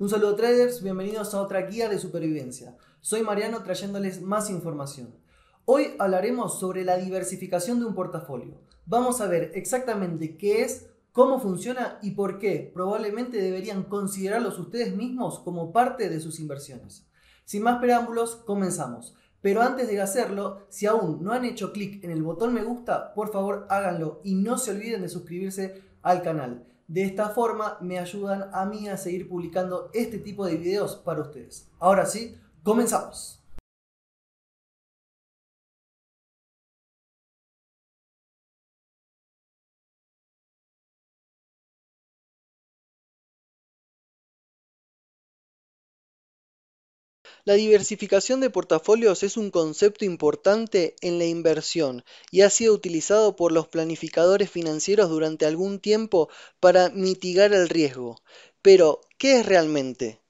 Un saludo traders, bienvenidos a otra guía de supervivencia. Soy Mariano trayéndoles más información. Hoy hablaremos sobre la diversificación de un portafolio. Vamos a ver exactamente qué es, cómo funciona y por qué probablemente deberían considerarlos ustedes mismos como parte de sus inversiones. Sin más preámbulos, comenzamos. Pero antes de hacerlo, si aún no han hecho clic en el botón me gusta, por favor háganlo y no se olviden de suscribirse al canal. De esta forma me ayudan a mí a seguir publicando este tipo de videos para ustedes. Ahora sí, comenzamos. La diversificación de portafolios es un concepto importante en la inversión y ha sido utilizado por los planificadores financieros durante algún tiempo para mitigar el riesgo. Pero, ¿qué es realmente?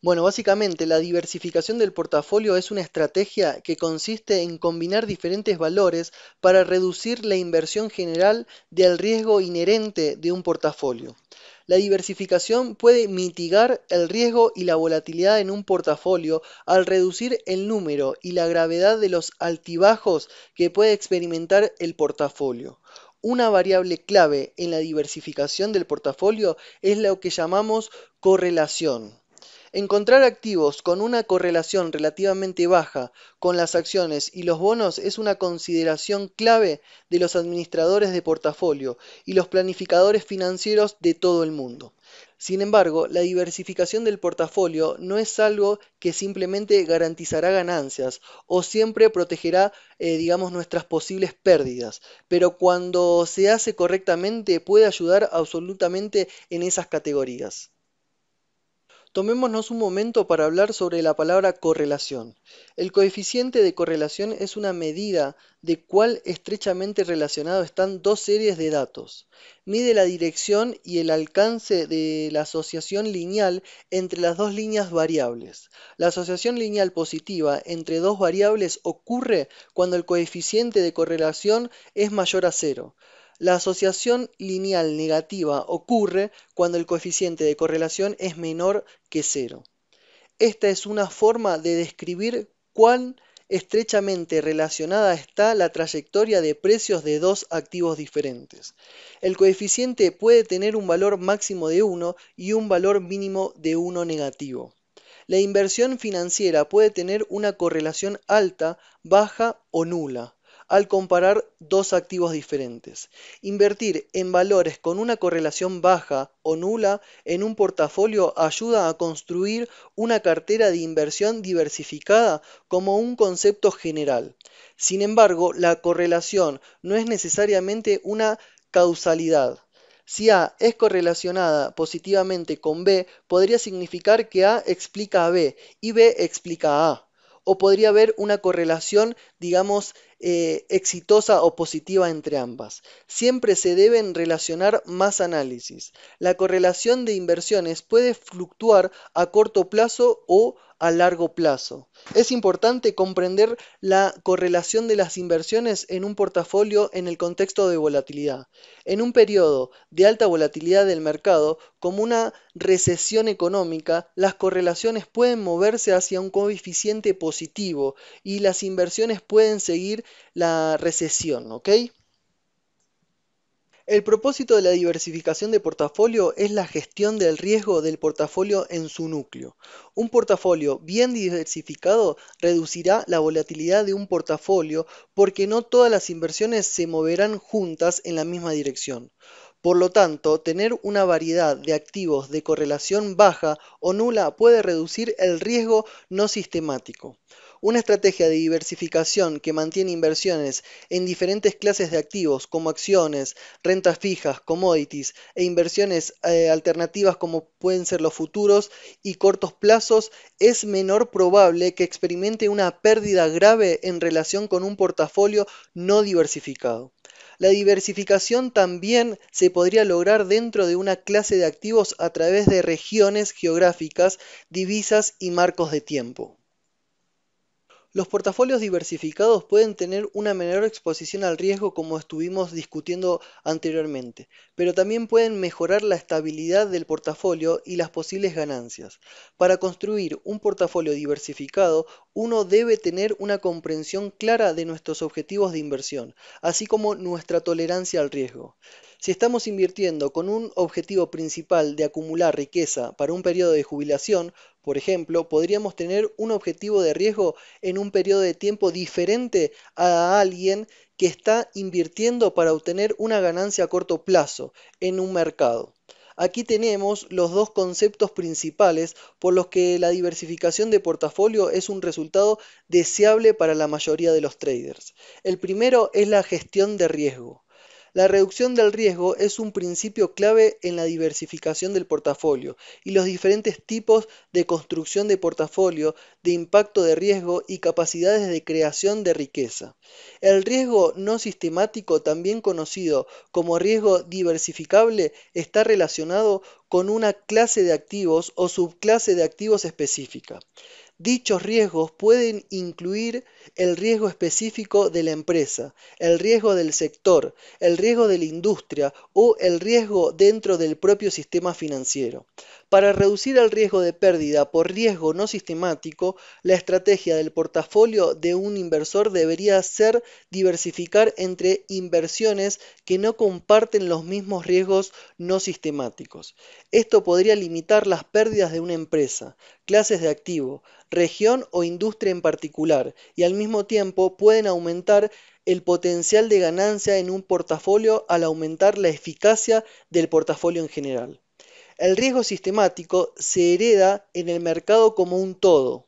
Bueno, básicamente la diversificación del portafolio es una estrategia que consiste en combinar diferentes valores para reducir la inversión general del riesgo inherente de un portafolio. La diversificación puede mitigar el riesgo y la volatilidad en un portafolio al reducir el número y la gravedad de los altibajos que puede experimentar el portafolio. Una variable clave en la diversificación del portafolio es lo que llamamos correlación. Encontrar activos con una correlación relativamente baja con las acciones y los bonos es una consideración clave de los administradores de portafolio y los planificadores financieros de todo el mundo. Sin embargo, la diversificación del portafolio no es algo que simplemente garantizará ganancias o siempre protegerá, eh, digamos, nuestras posibles pérdidas, pero cuando se hace correctamente puede ayudar absolutamente en esas categorías. Tomémonos un momento para hablar sobre la palabra correlación. El coeficiente de correlación es una medida de cuál estrechamente relacionado están dos series de datos. Mide la dirección y el alcance de la asociación lineal entre las dos líneas variables. La asociación lineal positiva entre dos variables ocurre cuando el coeficiente de correlación es mayor a cero. La asociación lineal negativa ocurre cuando el coeficiente de correlación es menor que cero. Esta es una forma de describir cuán estrechamente relacionada está la trayectoria de precios de dos activos diferentes. El coeficiente puede tener un valor máximo de 1 y un valor mínimo de 1 negativo. La inversión financiera puede tener una correlación alta, baja o nula al comparar dos activos diferentes. Invertir en valores con una correlación baja o nula en un portafolio ayuda a construir una cartera de inversión diversificada como un concepto general. Sin embargo, la correlación no es necesariamente una causalidad. Si A es correlacionada positivamente con B, podría significar que A explica a B y B explica a A. O podría haber una correlación, digamos, eh, exitosa o positiva entre ambas. Siempre se deben relacionar más análisis. La correlación de inversiones puede fluctuar a corto plazo o a largo plazo. Es importante comprender la correlación de las inversiones en un portafolio en el contexto de volatilidad. En un periodo de alta volatilidad del mercado, como una recesión económica, las correlaciones pueden moverse hacia un coeficiente positivo y las inversiones pueden seguir la recesión, el propósito de la diversificación de portafolio es la gestión del riesgo del portafolio en su núcleo. Un portafolio bien diversificado reducirá la volatilidad de un portafolio porque no todas las inversiones se moverán juntas en la misma dirección. Por lo tanto, tener una variedad de activos de correlación baja o nula puede reducir el riesgo no sistemático. Una estrategia de diversificación que mantiene inversiones en diferentes clases de activos como acciones, rentas fijas, commodities e inversiones eh, alternativas como pueden ser los futuros y cortos plazos es menor probable que experimente una pérdida grave en relación con un portafolio no diversificado. La diversificación también se podría lograr dentro de una clase de activos a través de regiones geográficas, divisas y marcos de tiempo. Los portafolios diversificados pueden tener una menor exposición al riesgo como estuvimos discutiendo anteriormente, pero también pueden mejorar la estabilidad del portafolio y las posibles ganancias. Para construir un portafolio diversificado, uno debe tener una comprensión clara de nuestros objetivos de inversión, así como nuestra tolerancia al riesgo. Si estamos invirtiendo con un objetivo principal de acumular riqueza para un periodo de jubilación, por ejemplo, podríamos tener un objetivo de riesgo en un periodo de tiempo diferente a alguien que está invirtiendo para obtener una ganancia a corto plazo en un mercado. Aquí tenemos los dos conceptos principales por los que la diversificación de portafolio es un resultado deseable para la mayoría de los traders. El primero es la gestión de riesgo. La reducción del riesgo es un principio clave en la diversificación del portafolio y los diferentes tipos de construcción de portafolio, de impacto de riesgo y capacidades de creación de riqueza. El riesgo no sistemático, también conocido como riesgo diversificable, está relacionado con una clase de activos o subclase de activos específica. Dichos riesgos pueden incluir el riesgo específico de la empresa, el riesgo del sector, el riesgo de la industria o el riesgo dentro del propio sistema financiero. Para reducir el riesgo de pérdida por riesgo no sistemático, la estrategia del portafolio de un inversor debería ser diversificar entre inversiones que no comparten los mismos riesgos no sistemáticos. Esto podría limitar las pérdidas de una empresa, clases de activo, región o industria en particular, y al mismo tiempo pueden aumentar el potencial de ganancia en un portafolio al aumentar la eficacia del portafolio en general. El riesgo sistemático se hereda en el mercado como un todo,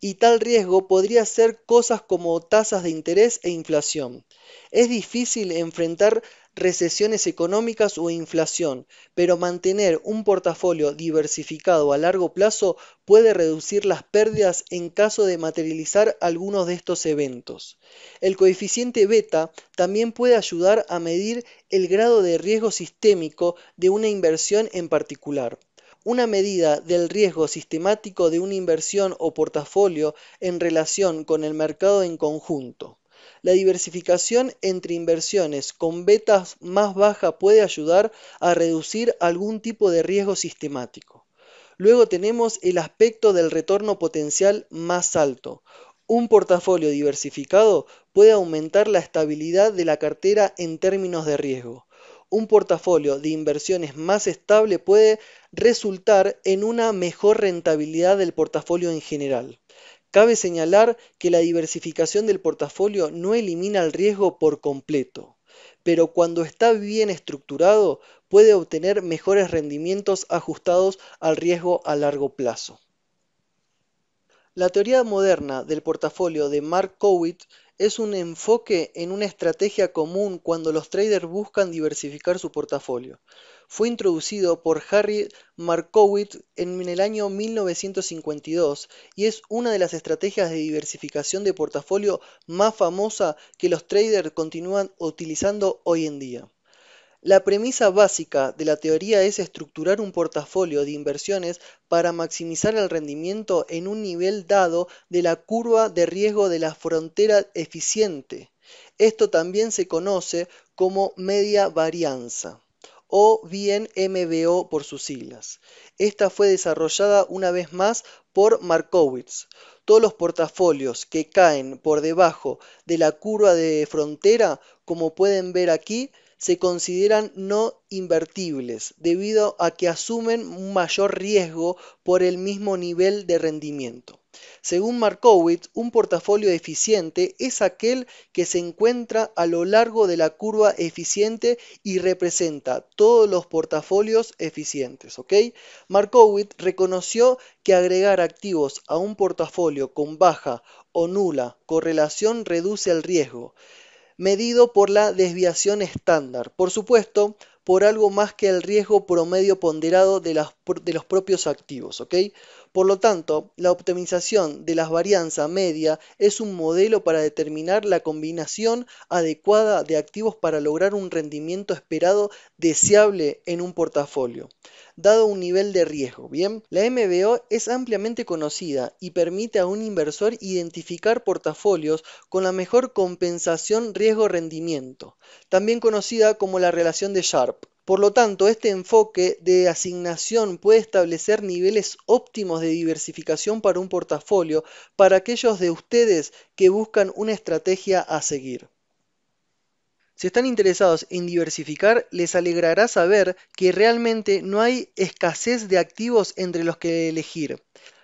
y tal riesgo podría ser cosas como tasas de interés e inflación. Es difícil enfrentar recesiones económicas o inflación, pero mantener un portafolio diversificado a largo plazo puede reducir las pérdidas en caso de materializar algunos de estos eventos. El coeficiente beta también puede ayudar a medir el grado de riesgo sistémico de una inversión en particular. Una medida del riesgo sistemático de una inversión o portafolio en relación con el mercado en conjunto. La diversificación entre inversiones con betas más bajas puede ayudar a reducir algún tipo de riesgo sistemático. Luego tenemos el aspecto del retorno potencial más alto. Un portafolio diversificado puede aumentar la estabilidad de la cartera en términos de riesgo. Un portafolio de inversiones más estable puede resultar en una mejor rentabilidad del portafolio en general. Cabe señalar que la diversificación del portafolio no elimina el riesgo por completo, pero cuando está bien estructurado puede obtener mejores rendimientos ajustados al riesgo a largo plazo. La teoría moderna del portafolio de Mark Cowitt es un enfoque en una estrategia común cuando los traders buscan diversificar su portafolio. Fue introducido por Harry Markowitz en el año 1952 y es una de las estrategias de diversificación de portafolio más famosa que los traders continúan utilizando hoy en día. La premisa básica de la teoría es estructurar un portafolio de inversiones para maximizar el rendimiento en un nivel dado de la curva de riesgo de la frontera eficiente. Esto también se conoce como media varianza o bien MBO por sus siglas. Esta fue desarrollada una vez más por Markowitz. Todos los portafolios que caen por debajo de la curva de frontera, como pueden ver aquí, se consideran no invertibles debido a que asumen un mayor riesgo por el mismo nivel de rendimiento. Según Markowitz, un portafolio eficiente es aquel que se encuentra a lo largo de la curva eficiente y representa todos los portafolios eficientes. Markowitz reconoció que agregar activos a un portafolio con baja o nula correlación reduce el riesgo medido por la desviación estándar, por supuesto, por algo más que el riesgo promedio ponderado de, de los propios activos, ¿ok? Por lo tanto, la optimización de las varianza media es un modelo para determinar la combinación adecuada de activos para lograr un rendimiento esperado deseable en un portafolio, dado un nivel de riesgo. Bien, la MBO es ampliamente conocida y permite a un inversor identificar portafolios con la mejor compensación riesgo-rendimiento, también conocida como la relación de Sharp. Por lo tanto, este enfoque de asignación puede establecer niveles óptimos de diversificación para un portafolio para aquellos de ustedes que buscan una estrategia a seguir. Si están interesados en diversificar, les alegrará saber que realmente no hay escasez de activos entre los que elegir.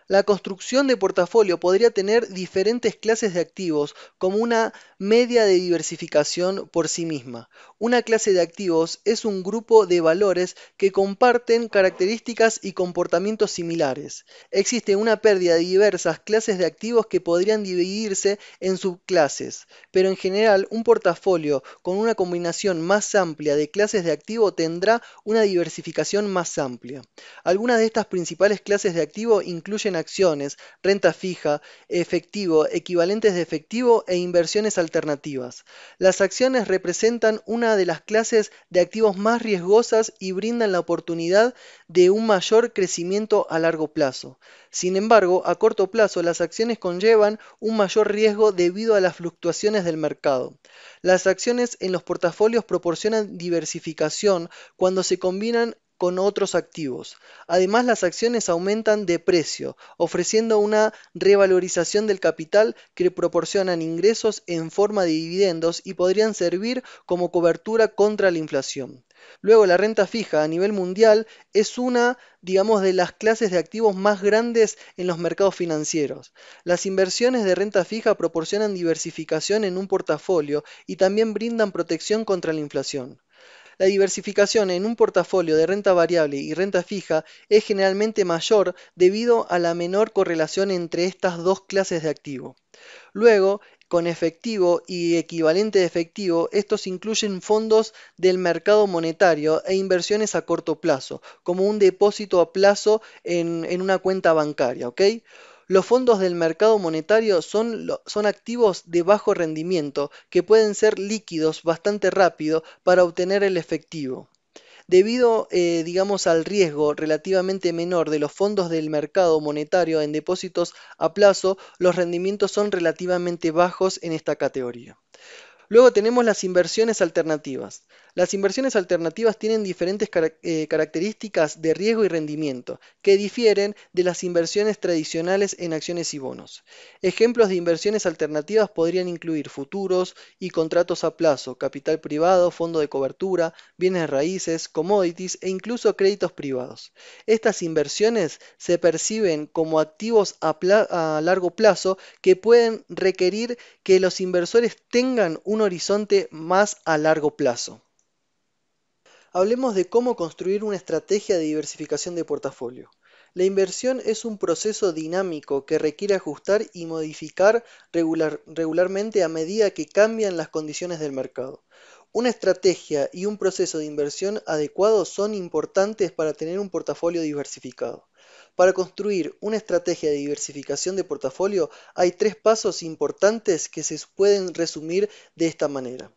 La construcción de portafolio podría tener diferentes clases de activos como una media de diversificación por sí misma. Una clase de activos es un grupo de valores que comparten características y comportamientos similares. Existe una pérdida de diversas clases de activos que podrían dividirse en subclases, pero en general un portafolio con una combinación más amplia de clases de activo tendrá una diversificación más amplia. Algunas de estas principales clases de activos incluyen acciones, renta fija, efectivo, equivalentes de efectivo e inversiones alternativas. Las acciones representan una de las clases de activos más riesgosas y brindan la oportunidad de un mayor crecimiento a largo plazo. Sin embargo, a corto plazo las acciones conllevan un mayor riesgo debido a las fluctuaciones del mercado. Las acciones en los portafolios proporcionan diversificación cuando se combinan con otros activos. Además, las acciones aumentan de precio, ofreciendo una revalorización del capital que proporcionan ingresos en forma de dividendos y podrían servir como cobertura contra la inflación. Luego, la renta fija a nivel mundial es una, digamos, de las clases de activos más grandes en los mercados financieros. Las inversiones de renta fija proporcionan diversificación en un portafolio y también brindan protección contra la inflación. La diversificación en un portafolio de renta variable y renta fija es generalmente mayor debido a la menor correlación entre estas dos clases de activos. Luego, con efectivo y equivalente de efectivo, estos incluyen fondos del mercado monetario e inversiones a corto plazo, como un depósito a plazo en, una cuenta bancaria. Los fondos del mercado monetario son, activos de bajo rendimiento que pueden ser líquidos bastante rápido para obtener el efectivo. Debido, eh, digamos, al riesgo relativamente menor de los fondos del mercado monetario en depósitos a plazo, los rendimientos son relativamente bajos en esta categoría. Luego tenemos las inversiones alternativas. Las inversiones alternativas tienen diferentes eh, características de riesgo y rendimiento, que difieren de las inversiones tradicionales en acciones y bonos. Ejemplos de inversiones alternativas podrían incluir futuros y contratos a plazo, capital privado, fondo de cobertura, bienes raíces, commodities e incluso créditos privados. Estas inversiones se perciben como activos a largo plazo que pueden requerir que los inversores tengan un horizonte más a largo plazo. Hablemos de cómo construir una estrategia de diversificación de portafolio. La inversión es un proceso dinámico que requiere ajustar y modificar regularmente a medida que cambian las condiciones del mercado. Una estrategia y un proceso de inversión adecuados son importantes para tener un portafolio diversificado. Para construir una estrategia de diversificación de portafolio hay tres pasos importantes que se pueden resumir de esta manera.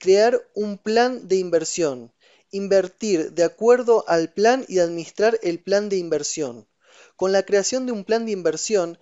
Crear un plan de inversión Invertir de acuerdo al plan y administrar el plan de inversión. Con la creación de un plan de inversión,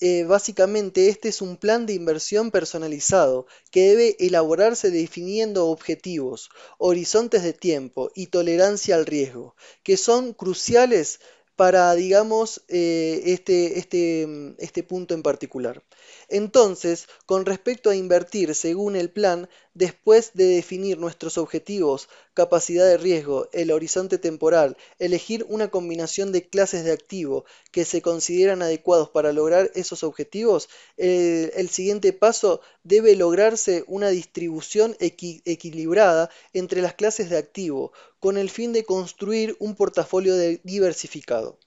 eh, básicamente este es un plan de inversión personalizado que debe elaborarse definiendo objetivos, horizontes de tiempo y tolerancia al riesgo, que son cruciales para, digamos, eh, este, este, este, punto en particular. Entonces, con respecto a invertir según el plan, después de definir nuestros objetivos, capacidad de riesgo, el horizonte temporal, elegir una combinación de clases de activo que se consideran adecuados para lograr esos objetivos, el, siguiente paso debe lograrse una distribución equilibrada entre las clases de activo, con el fin de construir un portafolio diversificado.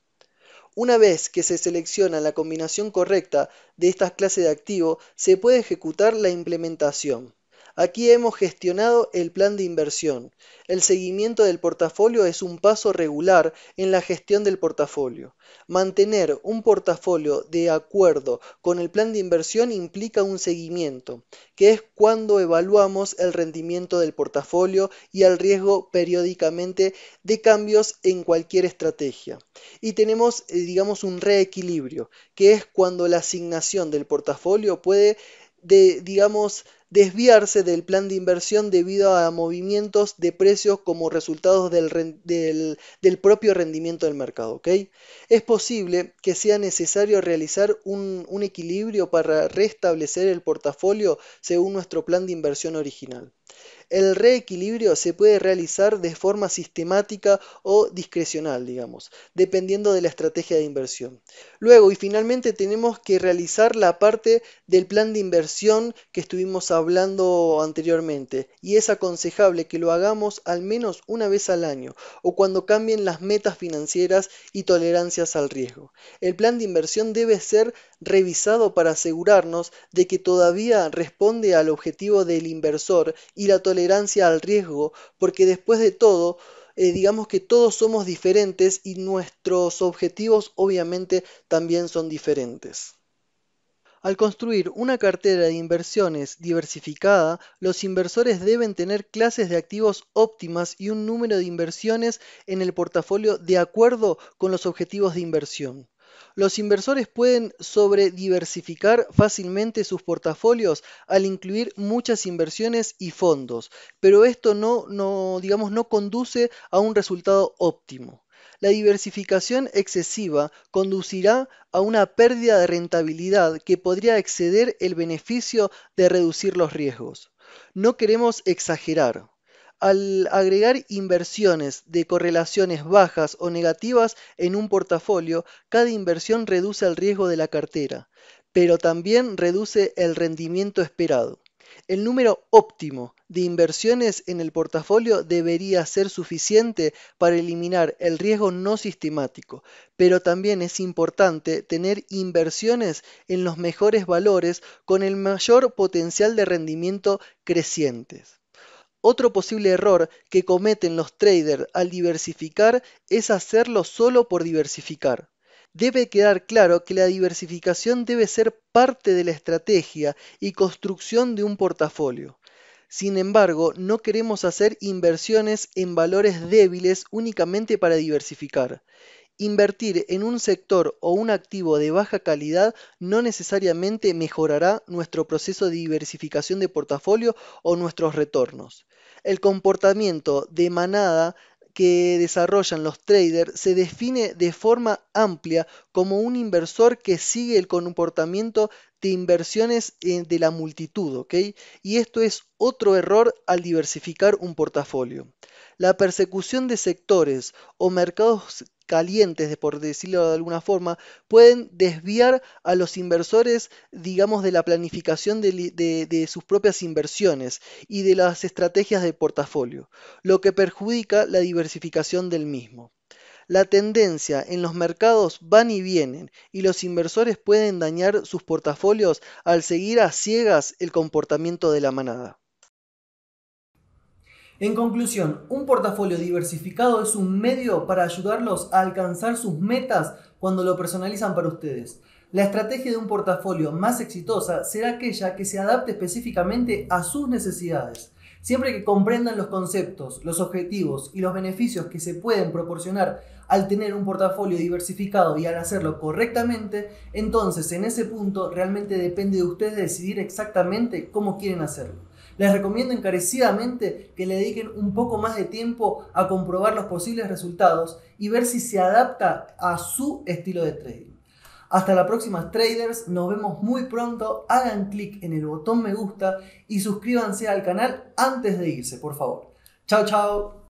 Una vez que se selecciona la combinación correcta de estas clases de activos, se puede ejecutar la implementación. Aquí hemos gestionado el plan de inversión. El seguimiento del portafolio es un paso regular en la gestión del portafolio. Mantener un portafolio de acuerdo con el plan de inversión implica un seguimiento, que es cuando evaluamos el rendimiento del portafolio y el riesgo periódicamente de cambios en cualquier estrategia. Y tenemos, eh, digamos, un reequilibrio, que es cuando la asignación del portafolio puede, de, digamos, desviarse del plan de inversión debido a movimientos de precios como resultados del, propio rendimiento del mercado. ¿okay? Es posible que sea necesario realizar un, un equilibrio para restablecer el portafolio según nuestro plan de inversión original. El reequilibrio se puede realizar de forma sistemática o discrecional, digamos, dependiendo de la estrategia de inversión. Luego y finalmente tenemos que realizar la parte del plan de inversión que estuvimos hablando anteriormente, y es aconsejable que lo hagamos al menos una vez al año o cuando cambien las metas financieras y tolerancias al riesgo. El plan de inversión debe ser revisado para asegurarnos de que todavía responde al objetivo del inversor y la tolerancia al riesgo, porque después de todo, eh, digamos que todos somos diferentes y nuestros objetivos obviamente también son diferentes. Al construir una cartera de inversiones diversificada, los inversores deben tener clases de activos óptimas y un número de inversiones en el portafolio de acuerdo con los objetivos de inversión. Los inversores pueden sobrediversificar fácilmente sus portafolios al incluir muchas inversiones y fondos, pero esto no, digamos, no conduce a un resultado óptimo la diversificación excesiva conducirá a una pérdida de rentabilidad que podría exceder el beneficio de reducir los riesgos. No queremos exagerar. Al agregar inversiones de correlaciones bajas o negativas en un portafolio, cada inversión reduce el riesgo de la cartera, pero también reduce el rendimiento esperado. El número óptimo de inversiones en el portafolio debería ser suficiente para eliminar el riesgo no sistemático, pero también es importante tener inversiones en los mejores valores con el mayor potencial de rendimiento crecientes. Otro posible error que cometen los traders al diversificar es hacerlo solo por diversificar debe quedar claro que la diversificación debe ser parte de la estrategia y construcción de un portafolio. Sin embargo, no queremos hacer inversiones en valores débiles únicamente para diversificar. Invertir en un sector o un activo de baja calidad no necesariamente mejorará nuestro proceso de diversificación de portafolio o nuestros retornos. El comportamiento de manada que desarrollan los traders se define de forma amplia como un inversor que sigue el comportamiento de inversiones eh, de la multitud, ¿ok? Y esto es otro error al diversificar un portafolio la persecución de sectores o mercados calientes, por decirlo de alguna forma, pueden desviar a los inversores, digamos, de la planificación de, de, sus propias inversiones y de las estrategias de portafolio, lo que perjudica la diversificación del mismo. La tendencia en los mercados van y vienen y los inversores pueden dañar sus portafolios al seguir a ciegas el comportamiento de la manada. En conclusión, un portafolio diversificado es un medio para ayudarlos a alcanzar sus metas cuando lo personalizan para ustedes. La estrategia de un portafolio más exitosa será aquella que se adapte específicamente a sus necesidades. Siempre que comprendan los conceptos, los objetivos y los beneficios que se pueden proporcionar al tener un portafolio diversificado y al hacerlo correctamente, entonces en ese punto realmente depende de ustedes decidir exactamente cómo quieren hacerlo. Les recomiendo encarecidamente que le dediquen un poco más de tiempo a comprobar los posibles resultados y ver si se adapta a su estilo de trading. Hasta la próxima traders, nos vemos muy pronto, hagan clic en el botón me gusta y suscríbanse al canal antes de irse, por favor. Chao, chao.